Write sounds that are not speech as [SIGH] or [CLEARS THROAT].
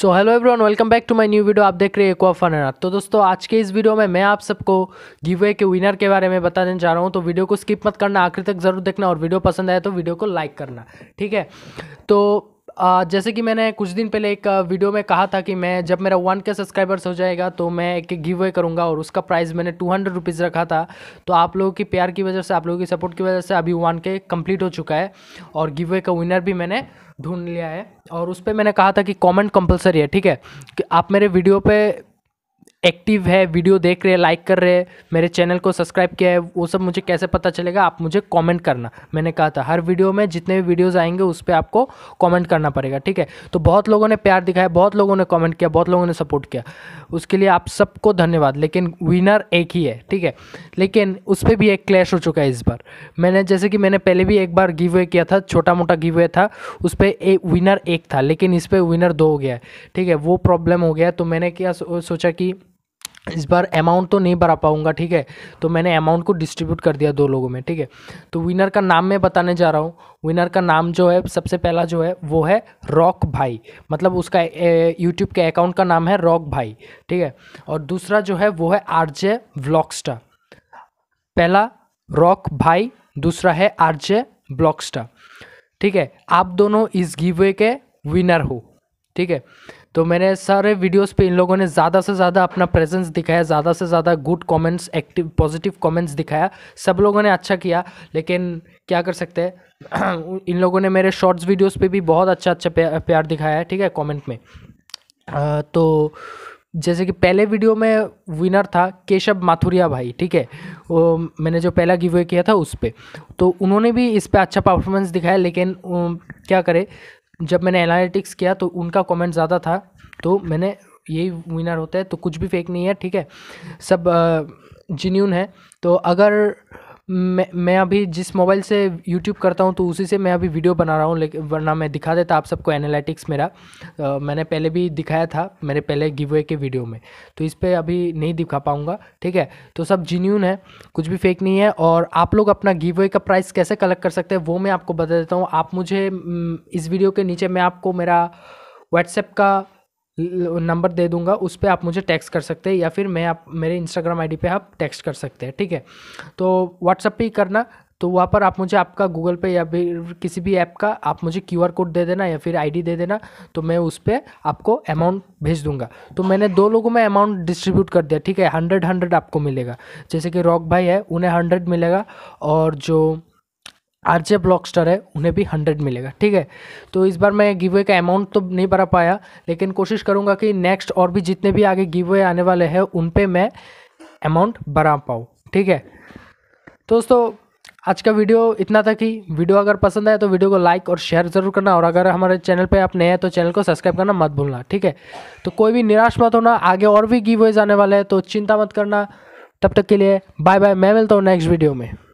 so hello everyone welcome back to my new video आप देख रहे हैं एक्वा फनर तो दोस्तों आज के इस वीडियो में मैं आप सबको गिवे के विनर के बारे में बताने जा रहा हूँ तो वीडियो को स्किप मत करना आखिर तक ज़रूर देखना और वीडियो पसंद आया तो वीडियो को लाइक करना ठीक है तो जैसे कि मैंने कुछ दिन पहले एक वीडियो में कहा था कि मैं जब मेरा वन के सब्सक्राइबर्स हो जाएगा तो मैं एक गिव अवे करूँगा और उसका प्राइस मैंने टू हंड्रेड रुपीज़ रखा था तो आप लोगों की प्यार की वजह से आप लोगों की सपोर्ट की वजह से अभी वन के कम्प्लीट हो चुका है और गिव अवे का विनर भी मैंने ढूंढ लिया है और उस पर मैंने कहा था कि कॉमेंट कंपलसरी है ठीक है कि आप मेरे वीडियो पर एक्टिव है वीडियो देख रहे हैं लाइक कर रहे हैं मेरे चैनल को सब्सक्राइब किया है वो सब मुझे कैसे पता चलेगा आप मुझे कमेंट करना मैंने कहा था हर वीडियो में जितने भी वीडियोज़ आएंगे उस पर आपको कमेंट करना पड़ेगा ठीक है तो बहुत लोगों ने प्यार दिखाया बहुत लोगों ने कमेंट किया बहुत लोगों ने सपोर्ट किया उसके लिए आप सबको धन्यवाद लेकिन विनर एक ही है ठीक है लेकिन उस पर भी एक क्लैश हो चुका है इस बार मैंने जैसे कि मैंने पहले भी एक बार गिव किया था छोटा मोटा गिव था उस पर एक विनर एक था लेकिन इस पर विनर दो हो गया ठीक है वो प्रॉब्लम हो गया तो मैंने क्या सोचा कि इस बार अमाउंट तो नहीं भरा पाऊंगा ठीक है तो मैंने अमाउंट को डिस्ट्रीब्यूट कर दिया दो लोगों में ठीक है तो विनर का नाम मैं बताने जा रहा हूँ विनर का नाम जो है सबसे पहला जो है वो है रॉक भाई मतलब उसका यूट्यूब के अकाउंट का नाम है रॉक भाई ठीक है और दूसरा जो है वो है आर जे ब्लॉकस्टा पहला रॉक भाई दूसरा है आर जे ठीक है आप दोनों इस गिवे के विनर हो ठीक है तो मैंने सारे वीडियोस पे इन लोगों ने ज़्यादा से ज़्यादा अपना प्रेजेंस दिखाया ज़्यादा से ज़्यादा good comments active positive comments दिखाया सब लोगों ने अच्छा किया लेकिन क्या कर सकते हैं [CLEARS THROAT] इन लोगों ने मेरे शॉर्ट्स वीडियोस पे भी बहुत अच्छा अच्छा प्यार, दिखाया है ठीक है कमेंट में आ, तो जैसे कि पहले वीडियो में विनर था केशव माथुरिया भाई ठीक है वो मैंने जो पहला गिवे किया था उस पर तो उन्होंने भी इस पर अच्छा परफॉर्मेंस दिखाया लेकिन क्या करे जब मैंने एनालिटिक्स किया तो उनका कमेंट ज़्यादा था तो मैंने यही विनर होता है तो कुछ भी फेक नहीं है ठीक है सब जिन्यून है तो अगर मैं मैं अभी जिस मोबाइल से यूट्यूब करता हूँ तो उसी से मैं अभी वीडियो बना रहा हूँ लेकिन वरना मैं दिखा देता आप सबको एनालिटिक्स मेरा आ, मैंने पहले भी दिखाया था मेरे पहले गिव वे के वीडियो में तो इस पर अभी नहीं दिखा पाऊँगा ठीक है तो सब जीन्यून है कुछ भी फेक नहीं है और आप लोग अपना गिव वे का प्राइस कैसे कलेक्ट कर सकते हैं वो मैं आपको बता देता हूँ आप मुझे इस वीडियो के नीचे मैं आपको मेरा व्हाट्सएप का नंबर दे दूंगा उस पर आप मुझे टेक्स्ट कर सकते हैं या फिर मैं आप मेरे इंस्टाग्राम आईडी पे आप टेक्स्ट कर सकते हैं ठीक है तो व्हाट्सअप पे ही करना तो वहाँ पर आप मुझे आपका गूगल पे या फिर किसी भी ऐप का आप मुझे आर कोड दे देना या फिर आईडी दे देना तो मैं उस पर आपको अमाउंट भेज दूंगा तो मैंने दो लोगों में अमाउंट डिस्ट्रीब्यूट कर दिया ठीक है हंड्रेड हंड्रेड आपको मिलेगा जैसे कि रॉक भाई है उन्हें हंड्रेड मिलेगा और जो आर जे ब्लॉकस्टर है उन्हें भी हंड्रेड मिलेगा ठीक है तो इस बार मैं गिवे का अमाउंट तो नहीं भरा पाया लेकिन कोशिश करूँगा कि नेक्स्ट और भी जितने भी आगे गिवे आने वाले हैं उन पर मैं अमाउंट भरा पाऊँ ठीक है दोस्तों आज का वीडियो इतना था कि वीडियो अगर पसंद आए तो वीडियो को लाइक और शेयर जरूर करना और अगर हमारे चैनल पे आप नए हैं तो चैनल को सब्सक्राइब करना मत भूलना ठीक है तो कोई भी निराश मत होना आगे और भी गिवेज आने वाले हैं तो चिंता मत करना तब तक के लिए बाय बाय मैं मिलता हूँ नेक्स्ट वीडियो में